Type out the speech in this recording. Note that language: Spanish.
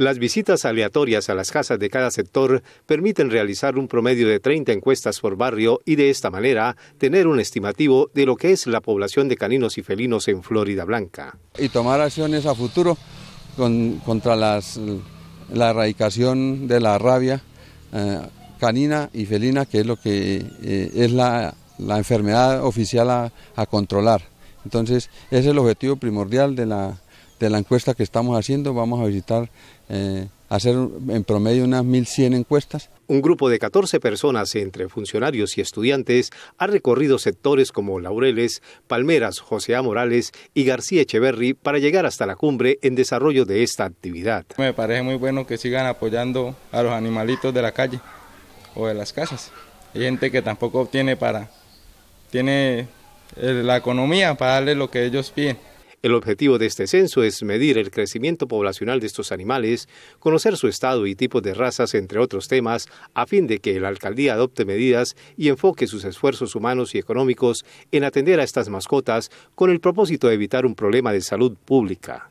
Las visitas aleatorias a las casas de cada sector permiten realizar un promedio de 30 encuestas por barrio y de esta manera tener un estimativo de lo que es la población de caninos y felinos en Florida Blanca. Y tomar acciones a futuro contra la erradicación de la rabia eh, canina y felina, que es lo que eh, es la, enfermedad oficial a, controlar. Entonces, es el objetivo primordial de la de la encuesta que estamos haciendo. Vamos a visitar, eh, hacer en promedio unas 1.100 encuestas. Un grupo de 14 personas, entre funcionarios y estudiantes, ha recorrido sectores como Laureles, Palmeras, José A. Morales y García Echeverry para llegar hasta la cumbre en desarrollo de esta actividad. Me parece muy bueno que sigan apoyando a los animalitos de la calle o de las casas. Hay gente que tampoco tiene para, tiene eh, la economía para darle lo que ellos piden. El objetivo de este censo es medir el crecimiento poblacional de estos animales, conocer su estado y tipo de razas, entre otros temas, a fin de que la alcaldía adopte medidas y enfoque sus esfuerzos humanos y económicos en atender a estas mascotas con el propósito de evitar un problema de salud pública.